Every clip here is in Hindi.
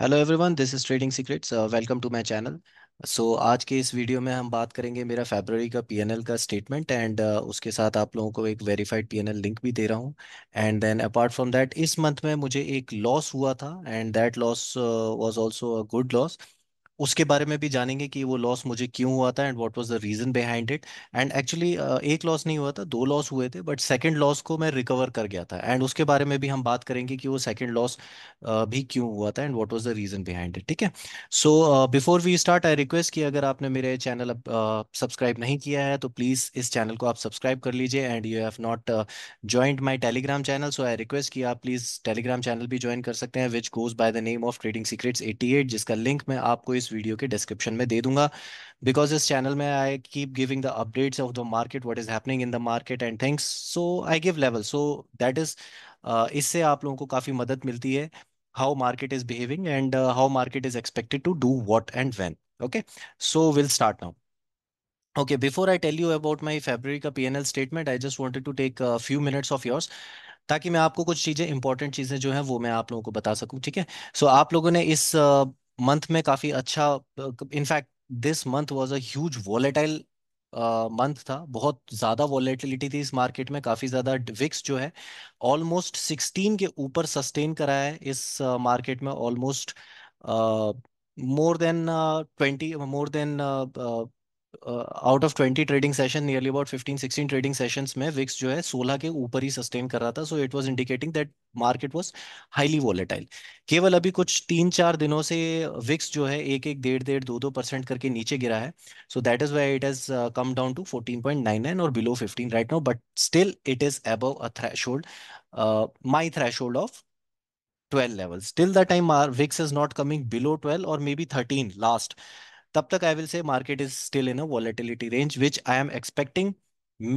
Hello everyone this is Trading Secrets welcome to my channel so आज के इस वीडियो में हम बात करेंगे मेरा फेबररी का पीएनएल का स्टेटमेंट एंड uh, उसके साथ आप लोगों को एक वेरीफाइड पीएनएल लिंक भी दे रहा हूँ and then apart from that इस मंथ में मुझे एक लॉस हुआ था and that loss was also a good loss उसके बारे में भी जानेंगे कि वो लॉस मुझे क्यों हुआ था and what was the reason behind it and actually एक लॉस नहीं हुआ था दो लॉस हुए थे बट सेकंड लॉस को मैं रिकवर कर गया था एंड उसके बारे में भी हम बात करेंगे कि वो सेकंड लॉस भी क्यों हुआ था and what was the reason behind it ठीक है so before we start I request कि अगर आपने मेरे चैनल सब्सक्राइब नहीं किया है तो प्लीज़ इस चैनल को आप सब्सक्राइब कर लीजिए and you have not joined my Telegram channel so I request कि आप प्लीज़ टेलीग्राम चैनल भी ज्वाइन कर सकते हैं which goes by the name of Trading Secrets एटी जिसका लिंक मैं आपको इस वीडियो के डिस्क्रिप्शन में दे दूंगा बिकॉज इस चैनल में I keep giving the updates of the market what is happening in the market and things so I give level so that is इससे आप लोगों को काफी मदद मिलती है how market is behaving and how market is expected to do what and when okay so will start now okay before I tell you about my February का P N L statement I just wanted to take few minutes of yours ताकि मैं आपको कुछ चीजें इंपॉर्टेंट चीजें जो है वो मैं आप लोगों को बता सकूं ठीक है सो आप लोगों ने इस uh, मंथ में काफ़ी अच्छा in fact this month was a huge volatile month था बहुत ज़्यादा वॉलेटिलिटी थी इस मार्केट में काफ़ी ज़्यादा विक्स जो है ऑलमोस्ट सिक्सटीन के ऊपर सस्टेन करा है इस मार्केट uh, में almost more than twenty more than out of twenty trading session nearly about fifteen sixteen trading session में विक्स जो है सोलह के ऊपर ही सस्टेन कर रहा था so it was indicating that market was highly volatile केवल अभी कुछ तीन चार दिनों से विक्स uh, जो है एक एक डेढ़ डेढ़ दो दो परसेंट करके नीचे गिरा है so that is why it has come down to fourteen point nine nine और below fifteen right now but still it is अब threshold my threshold of 12 levels till the time our vix is not coming below 12 or maybe 13 last तब तक I will say market is still in a volatility range which I am expecting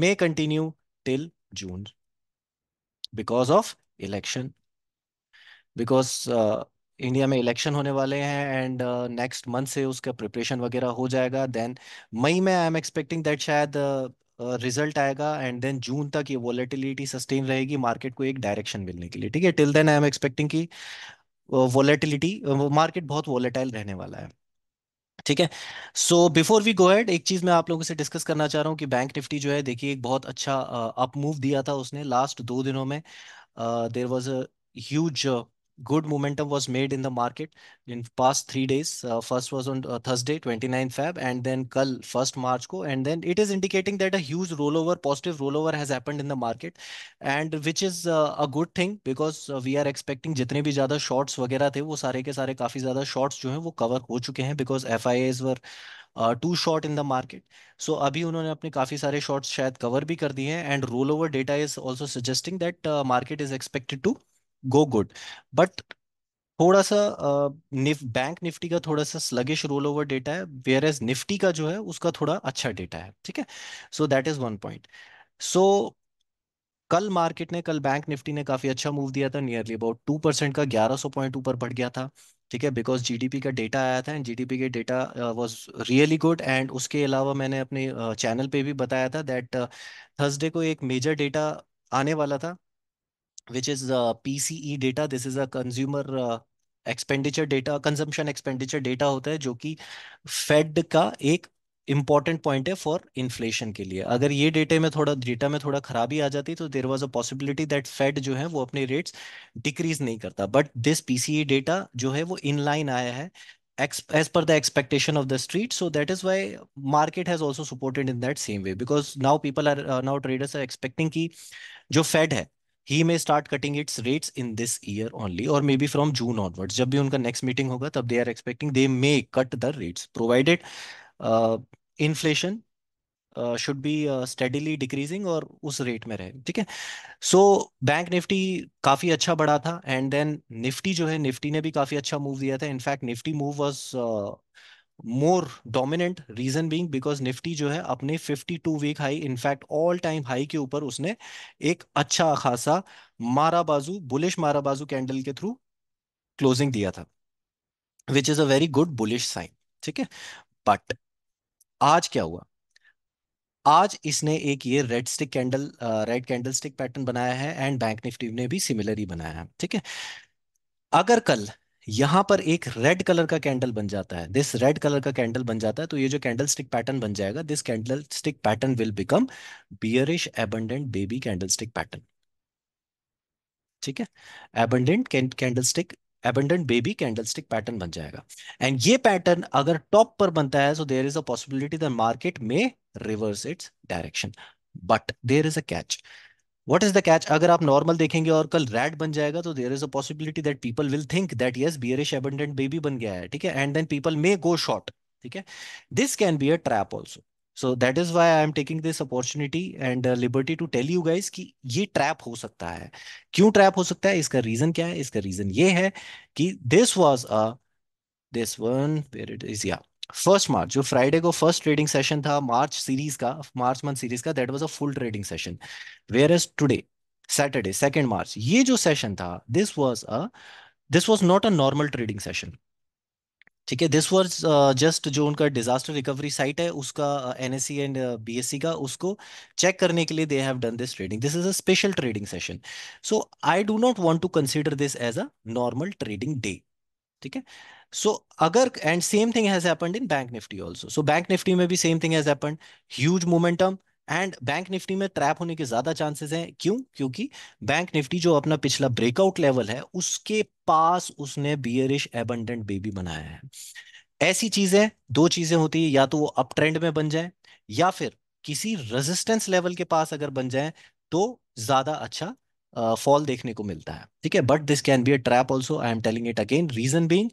may continue till June because of election because India में इलेक्शन होने वाले हैं एंड नेक्स्ट मंथ से उसका प्रिपरेशन वगैरह हो जाएगा देन मई में आई एम एक्सपेक्टिंग दैट शायद रिजल्ट uh, uh आएगा एंड देन जून तक ये वॉलेटिलिटी सस्टेन रहेगी मार्केट को एक डायरेक्शन मिलने के लिए ठीक है till then I am expecting की वॉलेटिलिटी मार्केट बहुत वॉलेटाइल रहने वाला है ठीक है so before we go head एक चीज़ मैं आप लोगों से डिस्कस करना चाह रहा हूँ कि बैंक निफ्टी जो है देखिए एक बहुत अच्छा अप मूव दिया था उसने लास्ट दो दिनों में there was a huge good momentum was made in the market in past three days. Uh, first was on uh, Thursday, 29 Feb, and then Kal, 1st March ko, and then it is indicating that a huge rollover, positive rollover has happened in the market, and which is uh, a good thing because uh, we are expecting जितने भी ज़्यादा shorts वगैरह थे वो सारे के सारे काफ़ी ज़्यादा shorts जो हैं वो cover हो चुके हैं because FIAs were too uh, short in the market so अभी उन्होंने अपने काफ़ी सारे शॉट्स शायद कवर भी कर दिए हैं and roll over data is also suggesting that market is expected to go good but थोड़ा सा निफ बैंक निफ्टी का थोड़ा सा स्लगिश रोल ओवर डेटा है वेयर एज निफ्टी का जो है उसका थोड़ा अच्छा डेटा है ठीक है so that is one point so कल मार्केट ने कल बैंक निफ्टी ने काफी अच्छा मूव दिया था नियरली अबाउट टू परसेंट का ग्यारह सौ पॉइंट ऊपर बढ़ गया था ठीक है बिकॉज जीडीपी का डेटा आया था एंड जीडीपी के data was really good and उसके अलावा मैंने अपने चैनल पे भी बताया था दैट थर्सडे को एक मेजर डेटा आने वाला था which is uh, PCE data. This is a consumer uh, expenditure data, consumption expenditure data होता है जो कि Fed का एक important point है for inflation के लिए अगर ये data में थोड़ा data में थोड़ा खराबी आ जाती तो there was a possibility that Fed जो है वो अपने rates decrease नहीं करता But this PCE data जो है वो इन लाइन आया है as per the expectation of the street so that is why market has also supported in that same way because now people are uh, now traders are expecting ki jo fed hai ही may start cutting its rates in this year only और may be from June onwards जब भी उनका नेक्स्ट मीटिंग होगा तब they are expecting they may cut the rates provided inflation should be steadily decreasing और उस रेट में रहे ठीक है सो बैंक निफ्टी काफ़ी अच्छा बढ़ा था एंड देन निफ्टी जो है निफ्टी ने भी काफ़ी अच्छा मूव दिया था in fact Nifty move was more dominant reason being because Nifty जो है अपने 52 week high in fact all time high के ऊपर उसने एक अच्छा खासा मारा बाजू बुलिश मारा बाजू कैंडल के थ्रू क्लोजिंग दिया था which is a very good bullish sign ठीक है बट आज क्या हुआ आज इसने एक ये red stick candle red candle stick pattern बनाया है एंड बैंक निफ्टी ने भी सिमिलर ही बनाया है ठीक है अगर कल यहां पर एक रेड कलर का कैंडल बन जाता है दिस रेड कलर का कैंडल बन जाता है तो ये जो कैंडल स्टिक पैटर्न बन जाएगा this candle stick pattern will become bearish abandoned baby candle stick pattern ठीक है abandoned candle stick abandoned baby candle stick pattern बन जाएगा एंड ये पैटर्न अगर टॉप पर बनता है so there is a possibility the market में reverse its direction but there is a catch what is the catch अगर आप नॉर्मल देखेंगे और कल रेड बन जाएगा तो there is a possibility that people will think that yes bearish abandoned baby बन गया है ठीक है and then people may go short ठीक है this can be a trap also so that is why I am taking this opportunity and liberty to tell you guys कि ये ट्रैप हो सकता है क्यों ट्रैप हो सकता है इसका रीजन क्या है इसका रीजन ये है कि this was a this one where it is या फर्स्ट मार्च जो फ्राइडे को फर्स्ट ट्रेडिंग सेशन था मार्च सीरीज का मार्च मंथ सीरीज का that was a full trading session whereas today Saturday second March ये जो सेशन था this was a this was not a normal trading session ठीक है दिस वॉज जस्ट जो उनका डिजास्टर रिकवरी साइट है उसका N S C and B S C का उसको चेक करने के लिए they have done this trading this is a special trading session so I do not want to consider this as a normal trading day ठीक है सो अगर and same thing has happened in bank Nifty also. So bank Nifty में भी same thing has happened huge momentum and bank Nifty में ट्रैप होने के ज्यादा चांसेस हैं क्यों क्योंकि बैंक निफ्टी जो अपना पिछला ब्रेकआउट लेवल है उसके पास उसने बियरिश एबंडेंट बेबी बनाया है ऐसी चीजें दो चीजें होती है या तो वो अप ट्रेंड में बन जाए या फिर किसी रेजिस्टेंस लेवल के पास अगर बन जाए तो ज्यादा अच्छा फॉल uh, देखने को मिलता है ठीक है but this can be a trap also I am telling it again reason being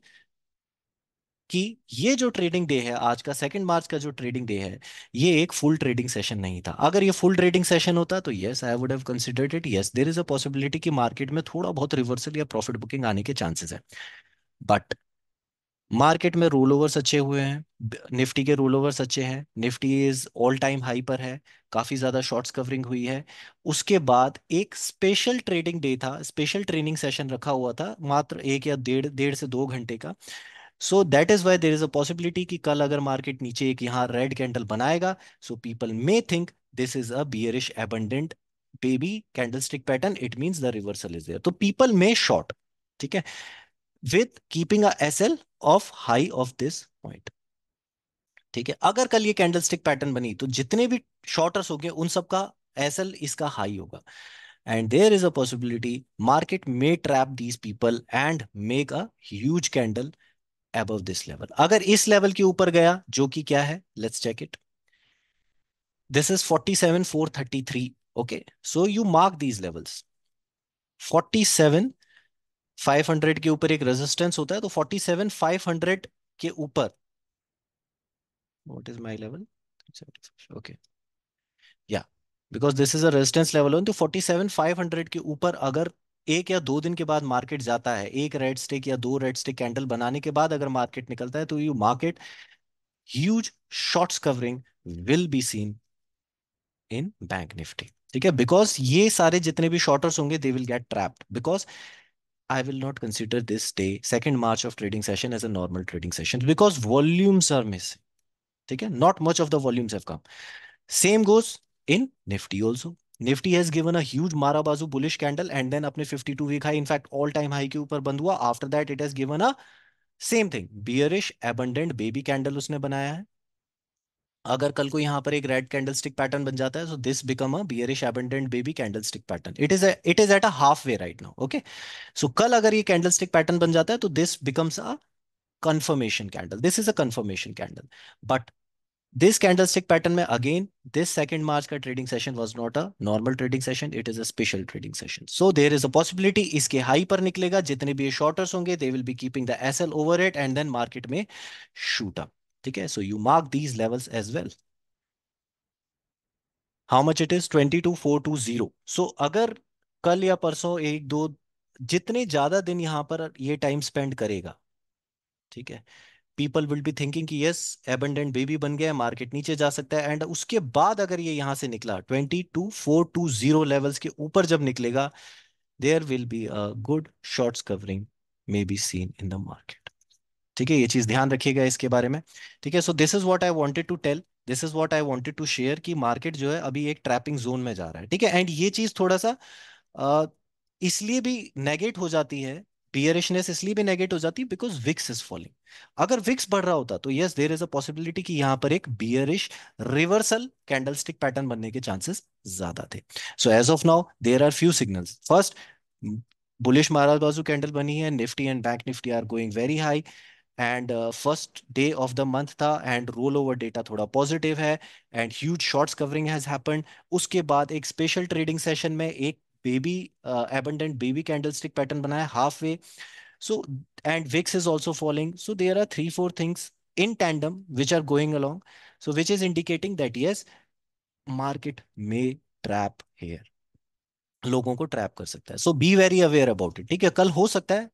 कि ये जो ट्रेडिंग डे है आज का सेकेंड मार्च का जो ट्रेडिंग डे है ये एक फुल ट्रेडिंग सेशन नहीं था अगर ये फुल ट्रेडिंग सेशन होता तो yes I would have considered it yes there is a possibility कि मार्केट में थोड़ा बहुत रिवर्सल या प्रॉफिट बुकिंग आने के चांसेस है बट मार्केट में रोल ओवर्स अच्छे हुए हैं निफ्टी के रोल ओवर्स अच्छे हैं Nifty is all time high पर है काफ़ी ज़्यादा शॉर्ट्स कवरिंग हुई है उसके बाद एक स्पेशल ट्रेडिंग डे था स्पेशल ट्रेनिंग सेशन रखा हुआ था मात्र एक या डेढ़ डेढ़ से दो घंटे का so that is why there is a possibility कि कल अगर मार्केट नीचे एक यहाँ रेड कैंडल बनाएगा so people may think this is a bearish abandoned baby stick pattern it means the reversal is there तो पीपल मे शॉर्ट ठीक है with keeping a L of high of this point ठीक है अगर कल ये कैंडल स्टिक पैटर्न बनी तो जितने भी शॉर्टर्स हो गए उन सबका एल इसका हाई होगा and there is a possibility market may trap these people and make a huge candle above this level. अगर इस लेवल के ऊपर गया जो कि क्या है let's check it this is 47433 okay so you mark these levels 47 500 के ऊपर एक रेजिस्टेंस होता है तो 47 500 के ऊपर what is my level okay या because this is a resistance level seven 47 500 के ऊपर अगर एक या दो दिन के बाद मार्केट जाता है एक रेड स्टिक या दो रेड स्टिक कैंडल बनाने के बाद अगर मार्केट निकलता है तो you market huge shorts covering will be seen in bank Nifty ठीक है बिकॉज ये सारे जितने भी शॉर्टर्स होंगे they will get trapped because I will not consider this day, 2nd March of trading session as a normal trading session because volumes are missing. Okay? Not much of the volumes have come. Same goes in Nifty also. Nifty has given a huge marubozu bullish candle and then अपने 52 week high in fact all time high के ऊपर बंद हुआ after that it has given a same thing bearish abandoned baby candle उसने बनाया है अगर कल को यहां पर एक रेड कैंडलस्टिक पैटर्न बन जाता है so this become a bearish abandoned baby candlestick pattern it is it is at a half way right now okay so कल अगर ये कैंडलस्टिक पैटर्न बन जाता है तो this becomes a confirmation candle this is a confirmation candle but This candlestick pattern में again, this second March का trading session was not a normal trading session. It is a special trading session. So there is a possibility इसके हाई पर निकलेगा जितने भी शॉर्टर्स होंगे they will be keeping the SL over it and then market में shoot up. ठीक है So you mark these levels as well. How much it is? 22420. So अगर कल या परसों एक दो जितने ज्यादा दिन यहाँ पर ये टाइम स्पेंड करेगा ठीक है पीपल विल बी थिंकिंग कि यस एबेंडेंट बेबी बन गया मार्केट नीचे जा सकता है एंड उसके बाद अगर ये यहां से निकला twenty two four two zero levels के ऊपर जब निकलेगा there will be a good shorts covering may be seen in the market ठीक है ये चीज ध्यान रखिएगा इसके बारे में ठीक है so this is what I wanted to tell this is what I wanted to share कि मार्केट जो है अभी एक ट्रैपिंग जोन में जा रहा है ठीक है एंड ये चीज थोड़ा सा uh, इसलिए भी नेगेट हो जाती है बियरिशनेस इसलिए भी नेगेट हो जाती है बिकॉज विक्स इज फॉलिंग अगर विक्स बढ़ रहा होता तो yes there is a possibility कि यहां पर एक बियरिश रिवर्सल कैंडलस्टिक पैटर्न बनने के चांसेस ज्यादा थे so as of now there are few signal first bullish marubozu candle बनी है Nifty and bank Nifty are going very high and first day of the month था एंड रोल ओवर डेटा थोड़ा पॉजिटिव है and huge shorts covering has happen उसके बाद एक स्पेशल ट्रेडिंग सेशन में एक baby uh, abundant baby candlestick pattern banaya halfway so and vix is also falling so there are three four things in tandem which are going along so which is indicating that yes market may trap here लोगों को ट्रैप कर सकता है so be very aware about it ठीक है कल हो सकता है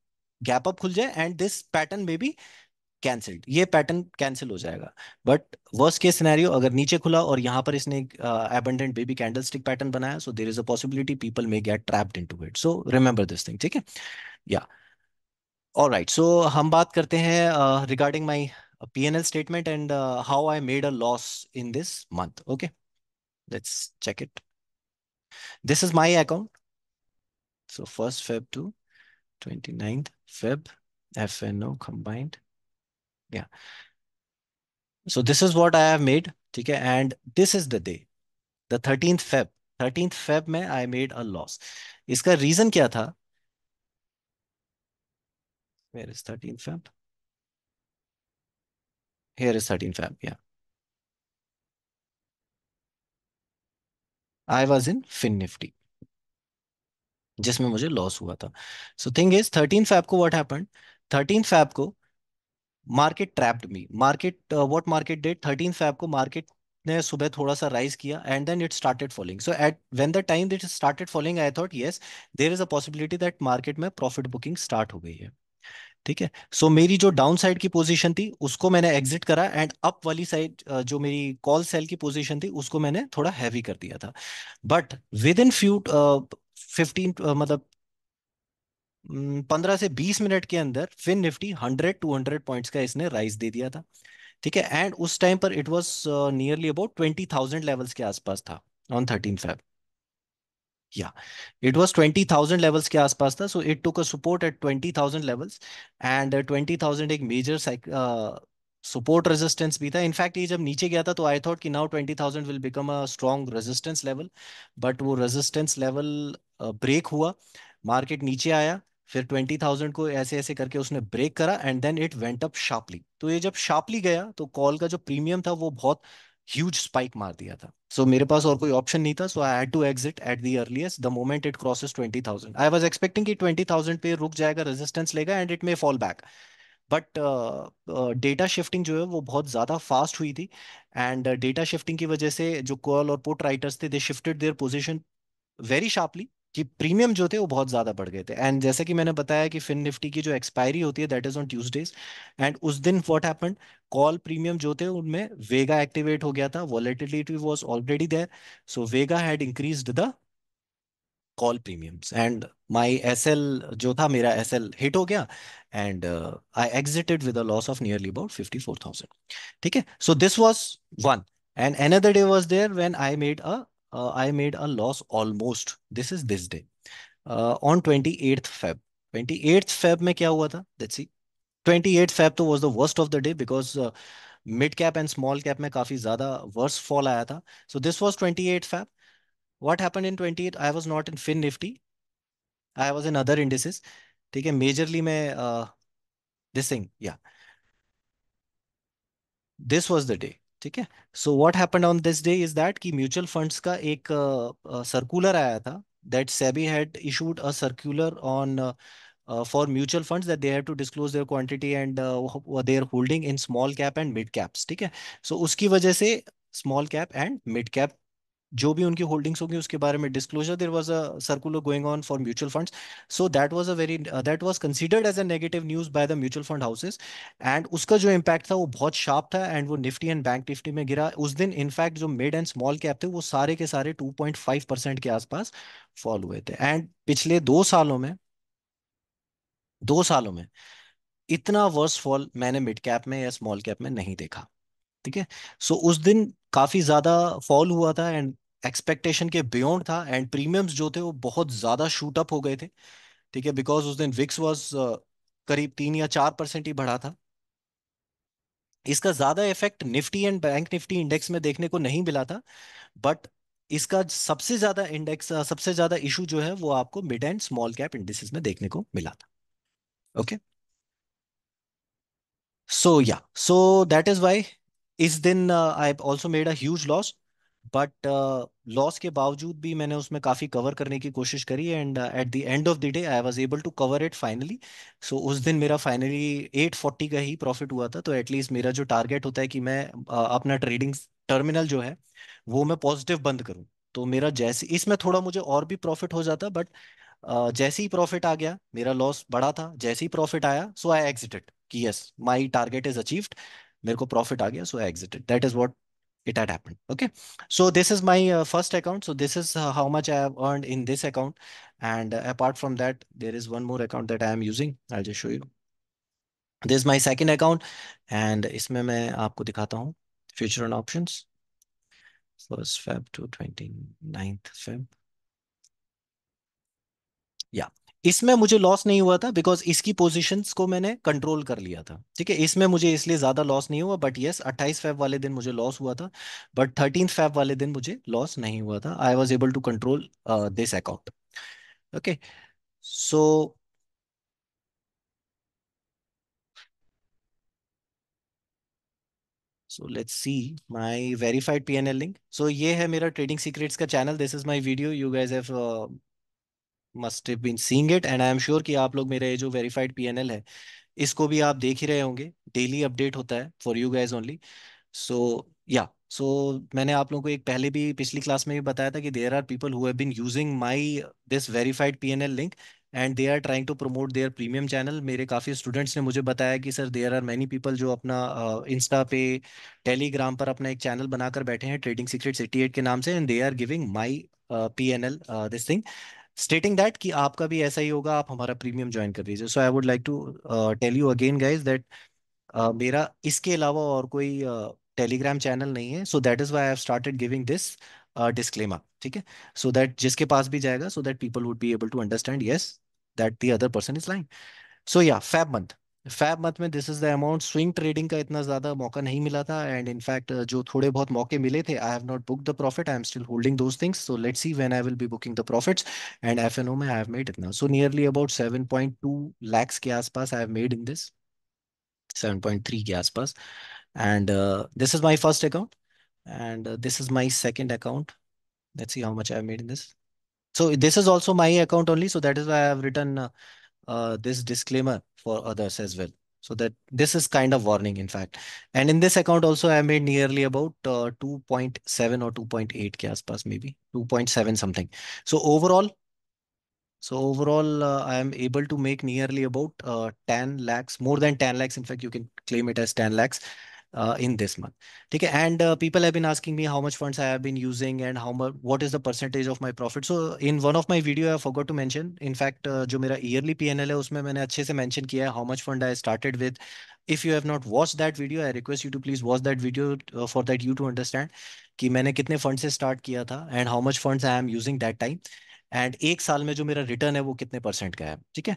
गैप अप खुल जाए and this pattern may be cancelled ये पैटर्न कैंसिल हो जाएगा बट वर्स्ट केस सिनेरियो अगर नीचे खुला और यहाँ पर इसने abandoned baby candle stick pattern बनाया so there is a possibility people may get trapped into it so remember this thing ठीक है या ऑल राइट सो हम बात करते हैं regarding my P N L statement and how I made a loss in this month okay let's check it this is my account so first Feb to twenty ninth Feb F N O combined गया so this is what I have made ठीक है and this is the day the thirteen Feb thirteen Feb में आई मेड अ लॉस इसका रीजन क्या था where is 13 Feb? Here is 13 Feb, yeah. I was in Fin Nifty, जिसमें मुझे लॉस हुआ था so thing is thirteen Feb को व्हाट हैपेंड थर्टीन फैब को market trapped me market what market date thirteen Feb को मार्केट ने सुबह थोड़ा सा राइज किया and then it started falling so at when the time it started falling I thought yes there is a possibility that market में प्रॉफिट बुकिंग स्टार्ट हो गई है ठीक है सो मेरी जो डाउन साइड की पोजिशन थी उसको मैंने एग्जिट करा एंड अप वाली साइड uh, जो मेरी कॉल सेल की पोजिशन थी उसको मैंने थोड़ा हैवी कर दिया था but within few fifteen मतलब हम्म, पंद्रह से बीस मिनट के अंदर Fin Nifty hundred two hundred points का इसने राइज दे दिया था ठीक है एंड उस टाइम पर it was nearly about twenty thousand levels के आसपास था ऑन थर्टीन फेब या it was twenty thousand levels के आसपास था so it took a support at twenty thousand levels and twenty thousand एक मेजर सपोर्ट रेजिस्टेंस भी था इनफैक्ट ये जब नीचे गया था तो आई थॉट कि now twenty thousand will become a strong resistance level but वो रेजिस्टेंस लेवल ब्रेक हुआ मार्केट नीचे आया फिर ट्वेंटी थाउजेंड को ऐसे ऐसे करके उसने ब्रेक करा and then it went up sharply तो ये जब शार्पली गया तो कॉल का जो प्रीमियम था वो बहुत ह्यूज स्पाइक मार दिया था सो so, मेरे पास और कोई ऑप्शन नहीं था so I had to exit at the earliest the moment it crosses twenty thousand I was expecting twenty thousand पे रुक जाएगा रेजिस्टेंस लेगा and it may fall back but data shifting जो है वो बहुत ज़्यादा फास्ट हुई थी एंड डेटा शिफ्टिंग की वजह से जो कॉल और पुट राइटर्स थे they shifted their position very sharply कि प्रीमियम जो थे वो बहुत ज़्यादा बढ़ गए थे एंड जैसे कि मैंने बताया कि फिन निफ्टी की जो एक्सपायरी होती है that is on Tuesdays and उस दिन व्हाट हैपन कॉल प्रीमियम जो थे उनमें वेगा एक्टिवेट हो गया था volatility was already there so vega had increase the call premiums and my SL जो था मेरा एसएल हिट हो गया and I exited with a loss of nearly about fifty four thousand ठीक है so this was one and another day was there when I made a uh, I made a loss almost. This is this day. Uh, on 28th Feb. 28th Feb में क्या हुआ था? Let's see. 28th Feb तो was the worst of the day because uh, mid cap and small cap में काफी ज्यादा worse fall आया था. So this was 28th Feb. What happened in 28th? I was not in Fin Nifty. I was in other indices. ठीक है majorly मैं uh, this thing yeah. This was the day. ठीक है so what happened on this day is that कि म्यूचुअल फंड्स का एक सर्कुलर uh, uh, आया था that SEBI had issued a circular on for mutual funds that they have to disclose their quantity and their holding in small cap and mid caps ठीक है सो उसकी वजह से small cap and mid cap जो भी उनकी होल्डिंग्स होंगी उसके बारे में disclosure there was a circular going on for mutual funds so that was a very that was considered as a negative news by the mutual fund houses and उसका जो इम्पैक्ट था वो बहुत शार्प था एंड वो निफ्टी एंड बैंक निफ्टी में गिरा उस दिन इनफैक्ट जो मिड एंड स्मॉल कैप थे वो सारे के सारे टू पॉइंट फाइव परसेंट के आसपास फॉल हुए थे एंड पिछले दो सालों में दो सालों में इतना वर्स फॉल मैंने मिड कैप में या स्मॉल कैप में नहीं देखा ठीक है सो उस दिन काफ़ी ज़्यादा फॉल हुआ था एंड एक्सपेक्टेशन के बियॉन्ड था एंड प्रीमियम्स जो थे वो बहुत ज़्यादा शूट अप हो गए थे ठीक है बिकॉज उस दिन विक्स वॉज करीब तीन या चार परसेंट ही बढ़ा था इसका ज़्यादा effect Nifty and bank Nifty index में देखने को नहीं मिला था बट इसका सबसे ज़्यादा इंडेक्स सबसे ज़्यादा इशू जो है वो आपको mid and small cap index में देखने को मिला था ओके सो या सो दैट इज़ वाई इस दिन I also made a huge loss but loss के बावजूद भी मैंने उसमें काफ़ी कवर करने की कोशिश करी and at the end of the day I was able to cover it finally so उस दिन मेरा फाइनली 840 का ही प्रॉफिट हुआ था तो एटलीस्ट मेरा जो टारगेट होता है कि मैं uh, अपना ट्रेडिंग टर्मिनल जो है वो मैं पॉजिटिव बंद करूँ तो मेरा जैसे इसमें थोड़ा मुझे और भी प्रॉफिट हो जाता बट uh, जैसे ही प्रॉफिट आ गया मेरा लॉस बड़ा था जैसे ही प्रॉफिट आया सो आई एग्जिटेड कि yes my target is achieved मेरे को प्रॉफिट आ गया so I exited that is what it had happened okay so this is my uh, first account so this is uh, how much i have earned in this account and uh, apart from that there is one more account that i am using i'll just show you this is my second account and इसमें मैं आपको दिखाता हूँ future and options first feb to 29th feb yeah इसमें मुझे लॉस नहीं हुआ था बिकॉज इसकी पोजीशंस को मैंने कंट्रोल कर लिया था ठीक है इसमें मुझे इसलिए ज़्यादा लॉस नहीं हुआ बट येस अट्ठाईस फैब वाले दिन मुझे लॉस हुआ था बट थर्टीन फैब वाले दिन मुझे लॉस नहीं हुआ था I was able to control this account okay so so let's see my verified PNL link so ये है मेरा ट्रेडिंग सीक्रेट्स का channel this is my video you guys have must have been seeing it and I am sure कि आप लोग मेरा ये जो वेरीफाइड पीएनएल है इसको भी आप देख ही रहे होंगे डेली अपडेट होता है for you guys only so या सो मैंने आप लोगों को एक पहले भी पिछली क्लास में भी बताया था कि there are people who have been using my this verified PNL link and they are trying to promote their premium channel मेरे काफ़ी स्टूडेंट्स ने मुझे बताया कि sir there are many people जो अपना इंस्टा uh, पे टेलीग्राम पर अपना एक चैनल बनाकर बैठे हैं ट्रेडिंग सीक्रेट सिटी एट के नाम से and they are giving my P N L this thing stating that कि आपका भी ऐसा ही होगा आप हमारा प्रीमियम ज्वाइन कर लीजिए so I would like to tell you again guys that मेरा इसके अलावा और कोई टेलीग्राम uh, चैनल नहीं है so that is why I have started giving this disclaimer ठीक है सो दैट जिसके पास भी जाएगा so that people would be able to understand yes that the other person is lying so या फैब मंथ फैब मत में this is the amount swing trading का इतना ज्यादा मौका नहीं मिला था एंड इनफैक्ट uh, जो थोड़े बहुत मौके मिले थे I have not book the profit I am still holding those things so let's see when I will be booking the profits and FnO में आई हैव मेड इतना सो नियरली अबाउट 7.2 लाख्स के आसपास I have made in this 7.3 के आसपास and this is my first account and this is my second account let's see how much I have made in this so this is also my account only so that is why i have written uh, Uh, this disclaimer for others as well. So that this is kind of warning, in fact. And in this account also, I made nearly about uh, 2.7 or 2.8 k aspas, maybe 2.7 something. So overall, so overall, uh, I am able to make nearly about uh, 10 lakhs, more than 10 lakhs. In fact, you can claim it as 10 lakhs uh, in this month. Okay. And uh, people have been asking me how much funds I have been using and how much, what is the percentage of my profit. So in one of my video, I forgot to mention, in fact, uh, जो मेरा yearly PNL है, उसमें मैंने अच्छे से mention किया how much fund I started with. If you have not watched that video, I request you to please watch that video uh, for that you to understand कि मैंने कितने फंड से स्टार्ट किया था and how much funds I am using that time and एक साल में जो मेरा रिटर्न है वो कितने परसेंट का है ठीक है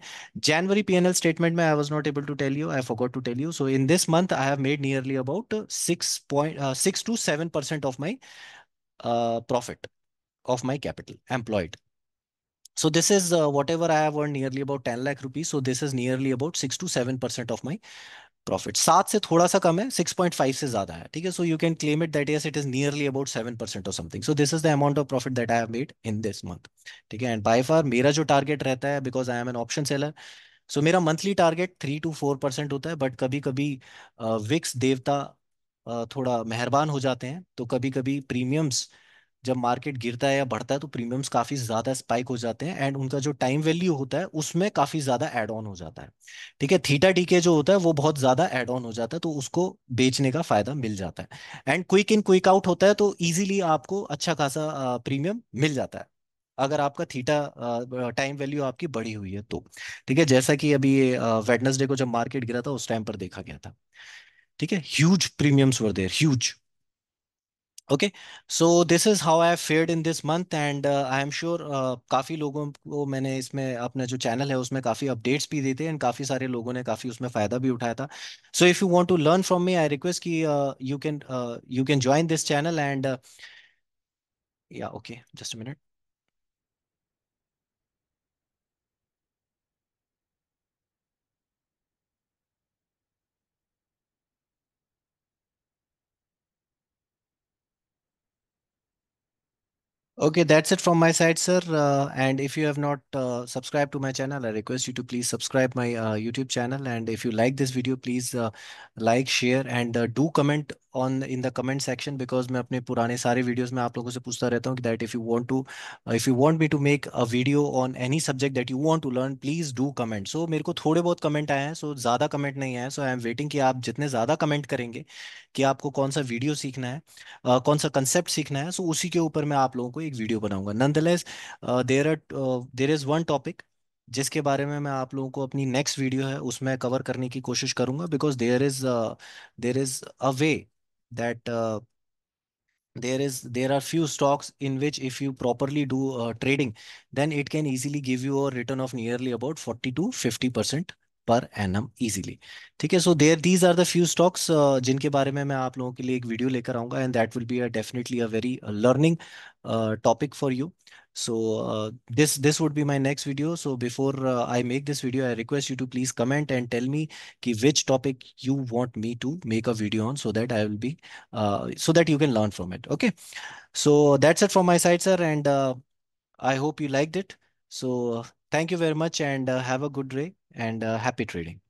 जनवरी पी एल स्टेटमेंट में I was not able to tell you I forgot to tell you so in this month I have made nearly about six point six two seven percent of my profit of my capital employed So this is uh, whatever I have earned nearly about 10 lakh rupees. So this is nearly about 6 to 7% of my profit सात से थोड़ा सा कम है सिक्स पॉइंट फाइव से ज्यादा है ठीक है so you can claim it that yes it is nearly about seven percent of something so this is the amount of profit that I have made in this month ठीक है एंड बाय फार मेरा जो टारगेट रहता है because I am an option seller so मेरा monthly target three to four percent होता है बट कभी कभी विक्स देवता uh, थोड़ा मेहरबान हो जाते हैं तो कभी कभी प्रीमियम्स जब मार्केट गिरता है या बढ़ता है तो प्रीमियम्स काफ़ी ज़्यादा स्पाइक हो जाते हैं एंड उनका जो टाइम वैल्यू होता है उसमें काफ़ी ज़्यादा एड ऑन हो जाता है ठीक है थीटा डीके जो होता है वो बहुत ज़्यादा एड ऑन हो जाता है तो उसको बेचने का फ़ायदा मिल जाता है and quick in quick out होता है तो ईजिली आपको अच्छा खासा प्रीमियम मिल जाता है अगर आपका थीटा टाइम वैल्यू आपकी बढ़ी हुई है तो ठीक है जैसा कि अभी ये वेडनेसडे को जब मार्केट गिरा था उस टाइम पर देखा गया था ठीक है huge premiums were there huge okay so this is how I fared in this month and I am sure काफ़ी लोगों को मैंने इसमें अपना जो चैनल है उसमें काफ़ी अपडेट्स भी दी थे एंड काफ़ी सारे लोगों ने काफ़ी उसमें फ़ायदा भी उठाया था so if you want to learn from me I request that you can you can join this channel and या okay just minute Okay, that's it from my side, sir. Uh, and if you have not uh, subscribed to my channel, I request you to please subscribe my uh, YouTube channel. And if you like this video, please uh, like, share, and uh, do comment on in the comment section because मैं अपने पुराने सारे वीडियोस में आप लोगों से पूछता रहता हूँ कि that if you want to if you want me to make a video on any subject that you want to learn please do comment so मेरे को थोड़े बहुत कमेंट आए हैं सो ज़्यादा कमेंट नहीं आए सो आई एम वेटिंग कि आप जितने ज़्यादा कमेंट करेंगे कि आपको कौन सा वीडियो सीखना है uh, कौन सा कंसेप्ट सीखना है सो so उसी के ऊपर मैं आप लोगों को एक वीडियो बनाऊंगा nonetheless there are there is one topic जिसके बारे में मैं आप लोगों को अपनी नेक्स्ट वीडियो है उसमें कवर करने की कोशिश करूंगा because there is there is a way that uh, there is there are few stocks in which if you properly do uh, trading then it can easily give you a return of nearly about 40 to 50 percent पर एनम इजीली ठीक है so there these are the few stocks जिनके बारे में मैं आप लोगों के लिए एक वीडियो लेकर आऊंगा and that will be a definitely a very learning topic for you so uh, this this would be my next video so before uh, i make this video i request you to please comment and tell me ki which topic you want me to make a video on so that i will be uh, so that you can learn from it okay so that's it from my side sir and i hope you liked it so thank you very much and have a good day and uh, happy trading.